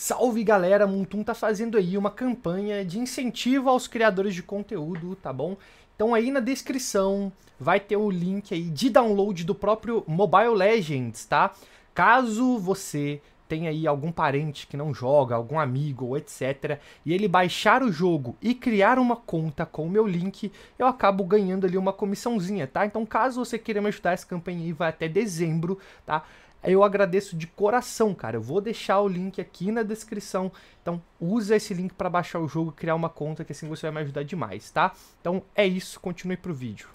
Salve galera, Muntum tá fazendo aí uma campanha de incentivo aos criadores de conteúdo, tá bom? Então aí na descrição vai ter o link aí de download do próprio Mobile Legends, tá? Caso você tenha aí algum parente que não joga, algum amigo ou etc, e ele baixar o jogo e criar uma conta com o meu link, eu acabo ganhando ali uma comissãozinha, tá? Então caso você queira me ajudar essa campanha aí vai até dezembro, tá? eu agradeço de coração, cara. Eu vou deixar o link aqui na descrição. Então, usa esse link para baixar o jogo, criar uma conta, que assim você vai me ajudar demais, tá? Então, é isso. Continue pro vídeo.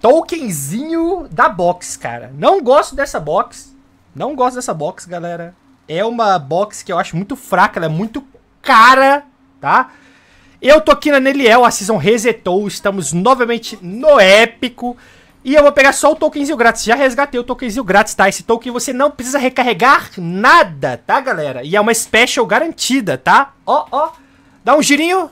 Tokenzinho da box, cara. Não gosto dessa box. Não gosto dessa box, galera. É uma box que eu acho muito fraca, ela é muito cara, tá? Eu tô aqui na Neliel, a season resetou, estamos novamente no épico. E eu vou pegar só o tokenzinho grátis. Já resgatei o tokenzinho grátis, tá? Esse token você não precisa recarregar nada, tá, galera? E é uma special garantida, tá? Ó, ó. Dá um girinho.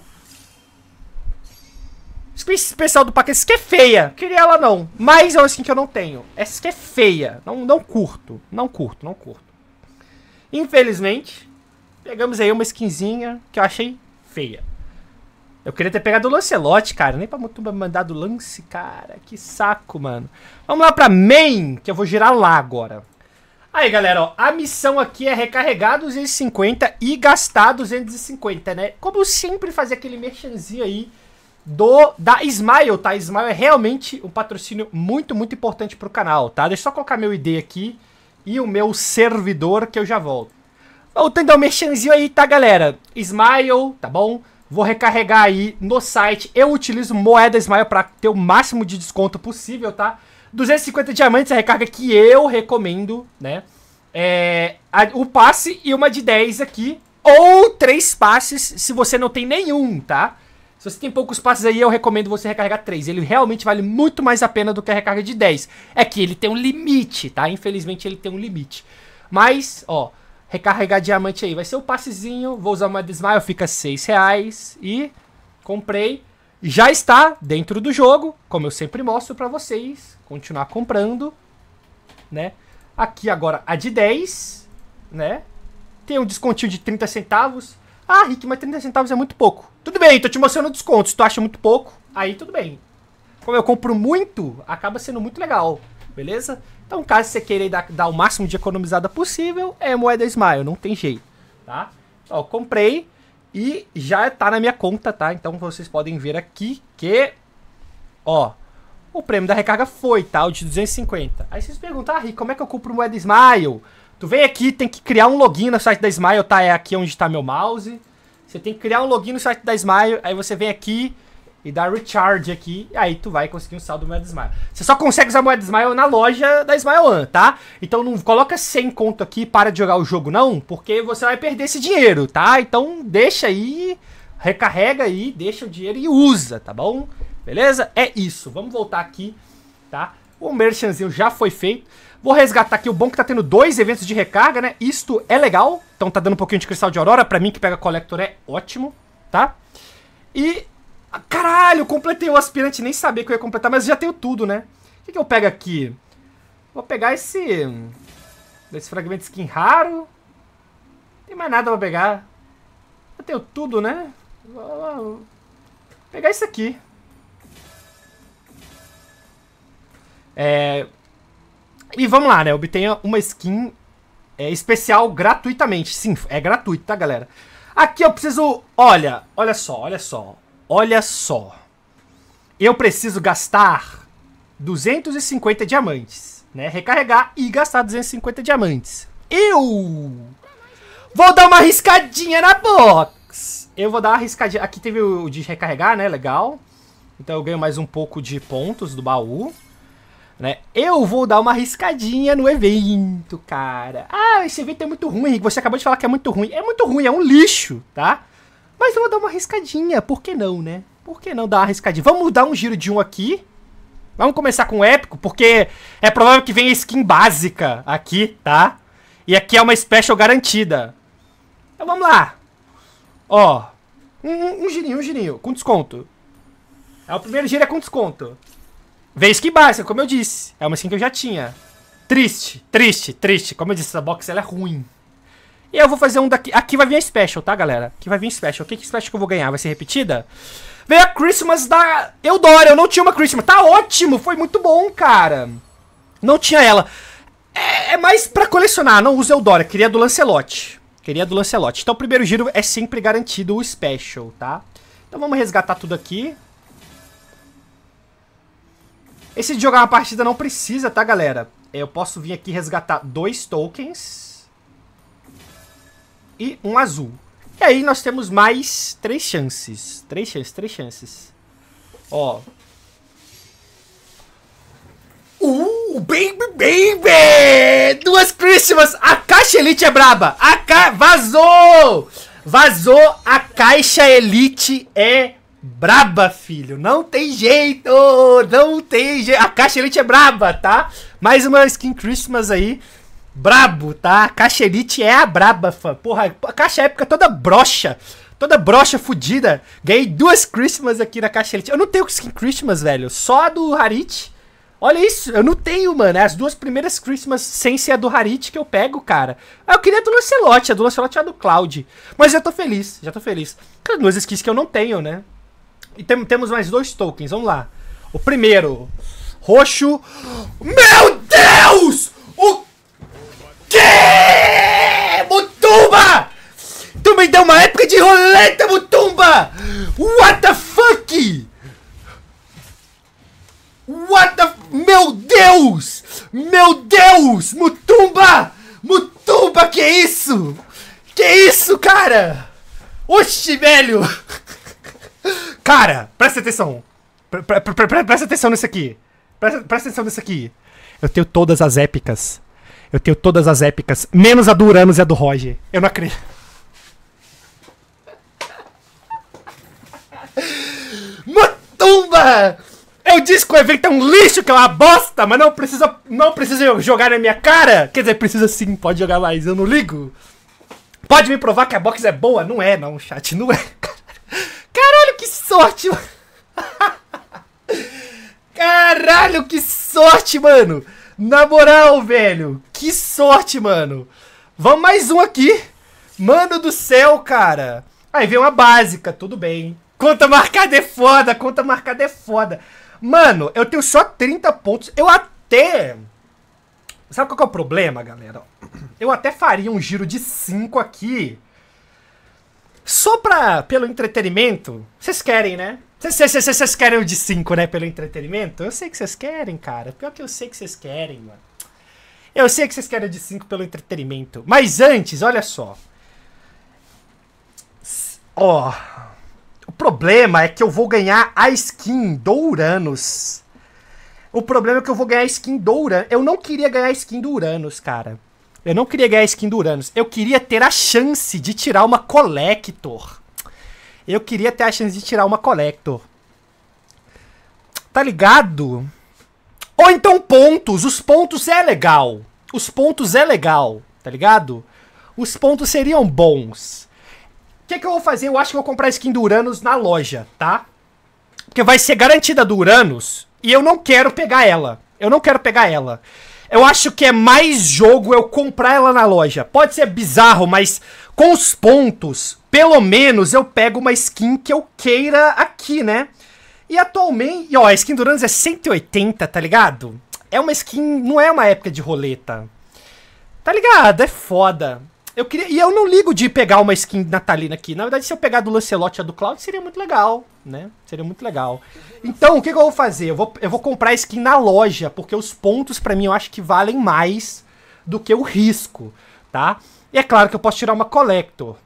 Skin especial do pacote. Essa skin é feia. Queria ela não. Mas é uma skin que eu não tenho. Essa skin é feia. Não, não curto. Não curto, não curto. Infelizmente, pegamos aí uma skinzinha que eu achei feia. Eu queria ter pegado o Lancelote, cara. Nem pra mandar do lance, cara. Que saco, mano. Vamos lá pra main, que eu vou girar lá agora. Aí, galera, ó, a missão aqui é recarregar 250 e gastar 250, né? Como sempre, fazer aquele merchanzinho aí do da Smile, tá? Smile é realmente um patrocínio muito, muito importante pro canal, tá? Deixa eu só colocar meu ID aqui e o meu servidor que eu já volto. Voltando ao merchanzinho aí, tá, galera? Smile, tá bom? Vou recarregar aí no site. Eu utilizo moeda Smile para ter o máximo de desconto possível, tá? 250 diamantes é a recarga que eu recomendo, né? É, a, o passe e uma de 10 aqui. Ou três passes se você não tem nenhum, tá? Se você tem poucos passes aí, eu recomendo você recarregar 3. Ele realmente vale muito mais a pena do que a recarga de 10. É que ele tem um limite, tá? Infelizmente ele tem um limite. Mas, ó, recarregar diamante aí. Vai ser o um passezinho, vou usar uma desmaio, fica 6 reais e comprei. Já está dentro do jogo, como eu sempre mostro para vocês, continuar comprando, né? Aqui agora a de 10, né? Tem um descontinho de 30 centavos. Ah, Rick, mas 30 centavos é muito pouco. Tudo bem, tô te mostrando descontos. Tu acha muito pouco? Aí tudo bem. Como eu compro muito, acaba sendo muito legal, beleza? Então, caso você queira dar, dar o máximo de economizada possível, é moeda Smile, não tem jeito, tá? Ó, comprei e já tá na minha conta, tá? Então, vocês podem ver aqui que, ó, o prêmio da recarga foi, tá? O de 250. Aí vocês perguntam, ah, Rick, como é que eu compro moeda Smile? Tu vem aqui, tem que criar um login no site da Smile, tá? É aqui onde tá meu mouse. Você tem que criar um login no site da Smile, aí você vem aqui e dar recharge aqui, e aí tu vai conseguir um saldo moeda Smile. Você só consegue usar moeda Smile na loja da Smile One, tá? Então não coloca 100 conto aqui para de jogar o jogo não, porque você vai perder esse dinheiro, tá? Então deixa aí, recarrega aí, deixa o dinheiro e usa, tá bom? Beleza? É isso. Vamos voltar aqui, tá? O merchanzinho já foi feito. Vou resgatar aqui o bom que tá tendo dois eventos de recarga, né? Isto é legal. Então tá dando um pouquinho de cristal de aurora. Pra mim que pega collector é ótimo, tá? E Caralho, completei o aspirante, nem sabia que eu ia completar, mas já tenho tudo, né? O que, que eu pego aqui? Vou pegar esse... Esse fragmento de skin raro. Não tem mais nada pra pegar. Já tenho tudo, né? Vou pegar isso aqui. É... E vamos lá, né? Obtenha uma skin é, especial gratuitamente. Sim, é gratuito, tá, galera? Aqui eu preciso... Olha, olha só, olha só. Olha só. Eu preciso gastar 250 diamantes, né? Recarregar e gastar 250 diamantes. Eu vou dar uma arriscadinha na box. Eu vou dar uma arriscadinha. Aqui teve o de recarregar, né? Legal. Então eu ganho mais um pouco de pontos do baú. Né? Eu vou dar uma arriscadinha no evento, cara. Ah, esse evento é muito ruim, Você acabou de falar que é muito ruim. É muito ruim, é um lixo, tá? Mas eu vou dar uma arriscadinha, por que não, né? Por que não dar uma arriscadinha? Vamos dar um giro de um aqui. Vamos começar com épico, porque é provável que venha skin básica aqui, tá? E aqui é uma special garantida. Então vamos lá. Ó, um, um, um girinho, um girinho, com desconto. É o primeiro giro é com desconto. Vem skin básica, como eu disse. É uma skin que eu já tinha. Triste, triste, triste. Como eu disse, essa box ela é ruim. E eu vou fazer um daqui. Aqui vai vir a special, tá, galera? Aqui vai vir special. O que, que special que eu vou ganhar? Vai ser repetida? Veio a Christmas da Eudora. Eu não tinha uma Christmas. Tá ótimo. Foi muito bom, cara. Não tinha ela. É, é mais pra colecionar. Não usa Eudora. Queria do Lancelote. Queria do Lancelote. Então, o primeiro giro é sempre garantido o special, tá? Então, vamos resgatar tudo aqui. Esse de jogar uma partida não precisa, tá, galera? Eu posso vir aqui resgatar dois tokens e um azul. E aí nós temos mais três chances. Três chances, três chances. Ó. Uh, baby, baby! Duas Christmas! A caixa Elite é braba! A ca... Vazou! Vazou! A caixa Elite é braba, filho. Não tem jeito! Não tem jeito! A caixa Elite é braba, tá? Mais uma skin Christmas aí. Brabo, tá? A caixa elite é a braba, fã. Porra, a caixa épica é toda brocha. Toda brocha fudida. Ganhei duas Christmas aqui na caixa elite. Eu não tenho skin Christmas, velho. Só a do Harit. Olha isso, eu não tenho, mano. É as duas primeiras Christmas sem ser a do Harit que eu pego, cara. Ah, eu queria a do Lancelot. A do Lancelot é a do Cloud. Mas já tô feliz, já tô feliz. As duas skins que eu não tenho, né? E tem, temos mais dois tokens, vamos lá. O primeiro, roxo. Meu Deus! O que? Mutumba! Tu me deu uma época de roleta, Mutumba! What the fuck? What the... Meu Deus! Meu Deus! Mutumba! Mutumba, que isso? Que isso, cara? Oxi, velho! Cara, presta atenção. presta atenção nisso aqui. Presta, presta atenção nisso aqui. Eu tenho todas as épicas eu tenho todas as épicas, menos a do Uranus e a do Roger. Eu não acredito. Matumba! Eu disse que o evento é um lixo, que é uma bosta, mas não precisa, não precisa jogar na minha cara. Quer dizer, precisa sim, pode jogar mais, eu não ligo. Pode me provar que a box é boa? Não é, não, chat, não é. Caralho, que sorte, mano. Caralho, que sorte, mano. Na moral, velho. Que sorte, mano. Vamos mais um aqui. Mano do céu, cara. Aí vem uma básica, tudo bem. Conta marcada é foda, conta marcada é foda. Mano, eu tenho só 30 pontos. Eu até... Sabe qual que é o problema, galera? Eu até faria um giro de 5 aqui. Só pra... pelo entretenimento. Vocês querem, né? Vocês querem o de 5, né? Pelo entretenimento? Eu sei que vocês querem, cara. Pior que eu sei que vocês querem, mano. Eu sei que vocês querem o de 5 pelo entretenimento. Mas antes, olha só. Ó. Oh, o problema é que eu vou ganhar a skin do Uranus. O problema é que eu vou ganhar a skin do Uranus. Eu não queria ganhar a skin do Uranus, cara. Eu não queria ganhar a skin do Uranus. Eu queria ter a chance de tirar uma Collector. Eu queria ter a chance de tirar uma Collector. Tá ligado? Ou então pontos. Os pontos é legal. Os pontos é legal, tá ligado? Os pontos seriam bons. O que, que eu vou fazer? Eu acho que vou comprar a skin do Uranus na loja, tá? Porque vai ser garantida do Uranus e eu não quero pegar ela. Eu não quero pegar ela. Eu acho que é mais jogo eu comprar ela na loja. Pode ser bizarro, mas com os pontos, pelo menos eu pego uma skin que eu queira aqui, né? E atualmente, ó, a skin do Uranus é 180, tá ligado? É uma skin, não é uma época de roleta. Tá ligado? É foda. Eu queria, e eu não ligo de pegar uma skin natalina aqui. Na verdade, se eu pegar do Lancelot e a do Cloud, seria muito legal, né? Seria muito legal. Então, o que, que eu vou fazer? Eu vou, eu vou comprar a skin na loja, porque os pontos, para mim, eu acho que valem mais do que o risco, tá? E é claro que eu posso tirar uma Collector,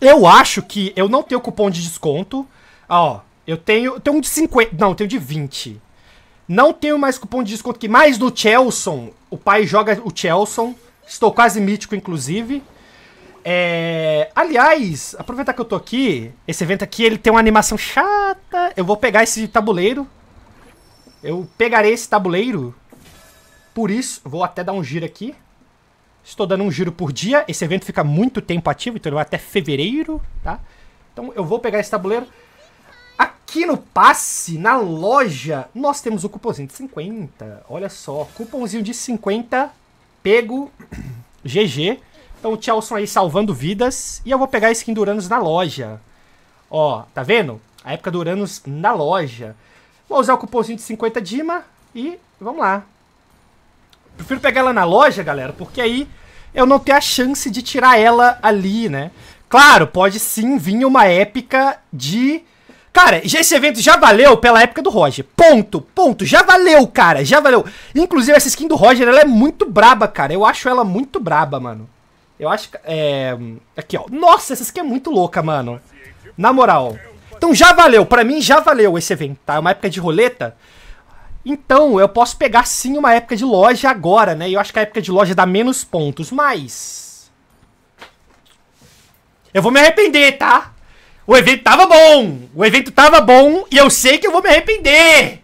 eu acho que eu não tenho cupom de desconto. Ah, ó, eu tenho, eu tenho um de 50, não, eu tenho de 20. Não tenho mais cupom de desconto que mais do Chelsea. O pai joga o Chelsea. Estou quase mítico inclusive. É... Aliás, aproveitar que eu tô aqui, esse evento aqui ele tem uma animação chata. Eu vou pegar esse tabuleiro. Eu pegarei esse tabuleiro. Por isso, vou até dar um giro aqui. Estou dando um giro por dia. Esse evento fica muito tempo ativo, então ele vai até fevereiro, tá? Então eu vou pegar esse tabuleiro. Aqui no passe, na loja, nós temos o cupomzinho de 50. Olha só, cupomzinho de 50, pego, GG. Então o Chelsea aí salvando vidas. E eu vou pegar a skin do Uranus na loja. Ó, tá vendo? A época do Uranus na loja. Vou usar o cupomzinho de 50 Dima e vamos lá. Prefiro pegar ela na loja, galera, porque aí eu não tenho a chance de tirar ela ali, né? Claro, pode sim vir uma épica de. Cara, esse evento já valeu pela época do Roger. Ponto, ponto. Já valeu, cara, já valeu. Inclusive, essa skin do Roger, ela é muito braba, cara. Eu acho ela muito braba, mano. Eu acho que. É. Aqui, ó. Nossa, essa skin é muito louca, mano. Na moral. Então já valeu. Pra mim, já valeu esse evento, tá? É uma época de roleta. Então, eu posso pegar sim uma época de loja agora, né? Eu acho que a época de loja dá menos pontos, mas... Eu vou me arrepender, tá? O evento tava bom! O evento tava bom e eu sei que eu vou me arrepender!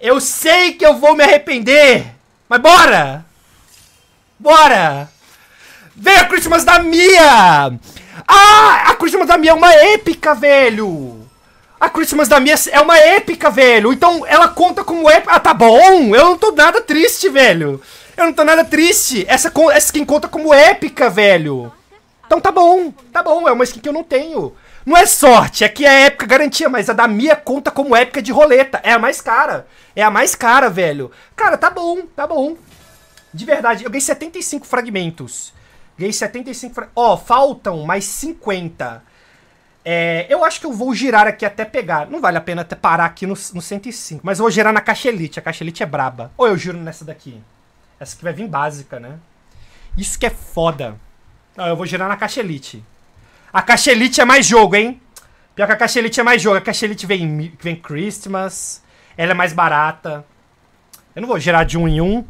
Eu sei que eu vou me arrepender! Mas bora! Bora! Vem a Christmas da Mia! Ah! A Christmas da Mia é uma épica, velho! A Christmas da Mia é uma épica, velho. Então ela conta como épica. Ah, tá bom. Eu não tô nada triste, velho. Eu não tô nada triste. Essa, essa skin conta como épica, velho. Então tá bom. Tá bom. É uma skin que eu não tenho. Não é sorte, é que é épica garantia, mas a da Mia conta como épica de roleta. É a mais cara. É a mais cara, velho. Cara, tá bom, tá bom. De verdade, eu ganhei 75 fragmentos. Ganhei 75 fragmentos. Oh, Ó, faltam mais 50. É, eu acho que eu vou girar aqui até pegar. Não vale a pena até parar aqui no, no 105. Mas eu vou girar na caixa elite. A caixa elite é braba. Ou eu giro nessa daqui. Essa que vai vir básica, né? Isso que é foda. Não, eu vou girar na caixa elite. A caixa elite é mais jogo, hein? Pior que a caixa elite é mais jogo. A caixa elite vem, vem Christmas. Ela é mais barata. Eu não vou girar de um em um.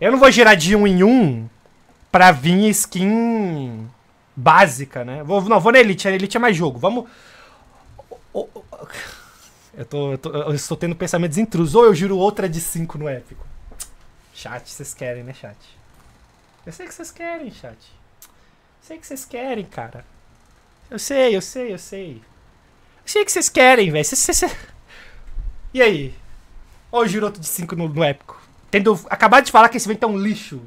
Eu não vou girar de um em um pra vir skin básica, né? Vou, não, vou na Elite, a Elite é mais jogo. Vamos. Eu, tô, eu, tô, eu estou tendo pensamentos intrusos. Ou eu giro outra de 5 no épico. Chat, vocês querem, né, chat? Eu sei que vocês querem, chat. Eu sei que vocês querem, cara. Eu sei, eu sei, eu sei. Eu sei que vocês querem, velho. E aí? Ou juro outro de 5 no, no épico? Tendo acabado de falar que esse evento é um lixo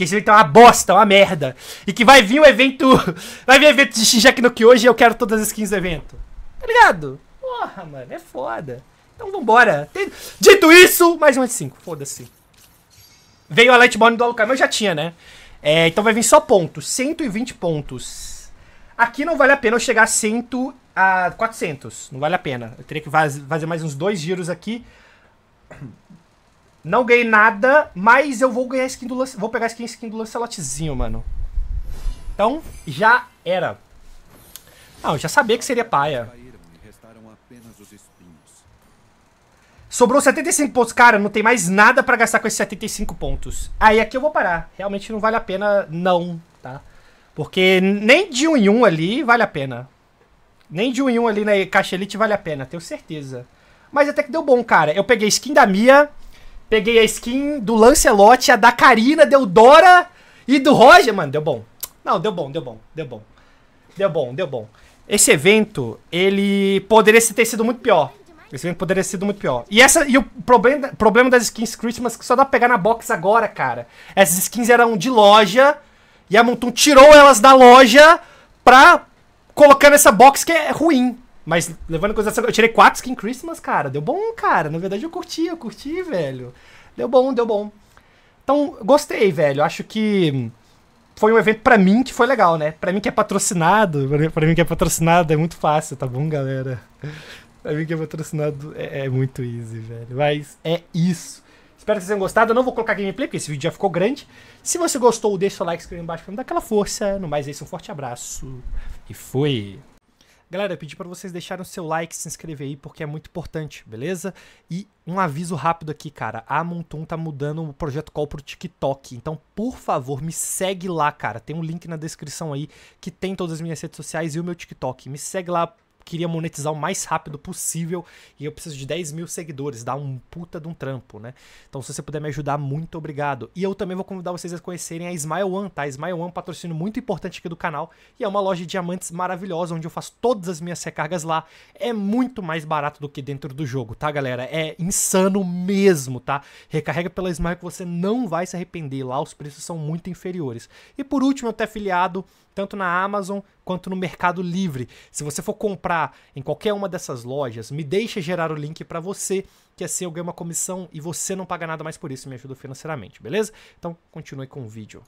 que esse evento tá é uma bosta, uma merda. E que vai vir um evento. Vai vir um evento de Shinjaku no que hoje eu quero todas as skins do evento. Tá ligado? Porra, mano, é foda. Então vambora. Tem... Dito isso, mais um de 5. Foda-se. Veio a Lightborn do Alucard, mas eu já tinha, né? É, então vai vir só pontos. 120 pontos. Aqui não vale a pena eu chegar a 100 a 400. Não vale a pena. Eu teria que fazer mais uns dois giros aqui. Não ganhei nada, mas eu vou ganhar skin do Lance... Vou pegar skin, skin do Lancelotzinho, mano. Então, já era. Não, já sabia que seria paia. Sobrou 75 pontos. Cara, não tem mais nada pra gastar com esses 75 pontos. Aí ah, aqui eu vou parar. Realmente não vale a pena, não, tá? Porque nem de um em um ali vale a pena. Nem de um em um ali na caixa elite vale a pena, tenho certeza. Mas até que deu bom, cara. Eu peguei skin da Mia Peguei a skin do Lancelot, a da Karina, deu Dora e do Roger. Mano, deu bom. Não, deu bom, deu bom, deu bom. Deu bom, deu bom. Esse evento, ele poderia ter sido muito pior. Esse evento poderia ter sido muito pior. E, essa, e o problema, problema das skins Christmas que só dá pra pegar na box agora, cara. Essas skins eram de loja e a Montum tirou elas da loja pra colocar nessa box que é ruim. Mas levando em consideração, eu tirei quatro skin Christmas, cara. Deu bom, cara. Na verdade, eu curti, eu curti, velho. Deu bom, deu bom. Então, gostei, velho. Acho que foi um evento para mim que foi legal, né? Para mim que é patrocinado, para mim que é patrocinado é muito fácil, tá bom, galera? pra mim que é patrocinado é, é muito easy, velho. Mas é isso. Espero que vocês tenham gostado. Eu não vou colocar gameplay, porque esse vídeo já ficou grande. Se você gostou, deixa o like, escreve embaixo pra me dar aquela força. No mais, é isso. Um forte abraço. E fui! Galera, eu pedi para vocês deixarem o seu like, se inscrever aí, porque é muito importante, beleza? E um aviso rápido aqui, cara. A Montum tá mudando o Projeto Call pro TikTok. Então, por favor, me segue lá, cara. Tem um link na descrição aí que tem todas as minhas redes sociais e o meu TikTok. Me segue lá queria monetizar o mais rápido possível e eu preciso de 10 mil seguidores, dá um puta de um trampo, né? Então, se você puder me ajudar, muito obrigado. E eu também vou convidar vocês a conhecerem a Smile One, tá? A Smile One, é patrocínio muito importante aqui do canal e é uma loja de diamantes maravilhosa, onde eu faço todas as minhas recargas lá. É muito mais barato do que dentro do jogo, tá, galera? É insano mesmo, tá? Recarrega pela Smile que você não vai se arrepender. Lá os preços são muito inferiores. E por último, eu até afiliado tanto na Amazon quanto no Mercado Livre. Se você for comprar em qualquer uma dessas lojas, me deixa gerar o link para você, que assim é eu ganho uma comissão e você não paga nada mais por isso, me ajuda financeiramente, beleza? Então continue com o vídeo.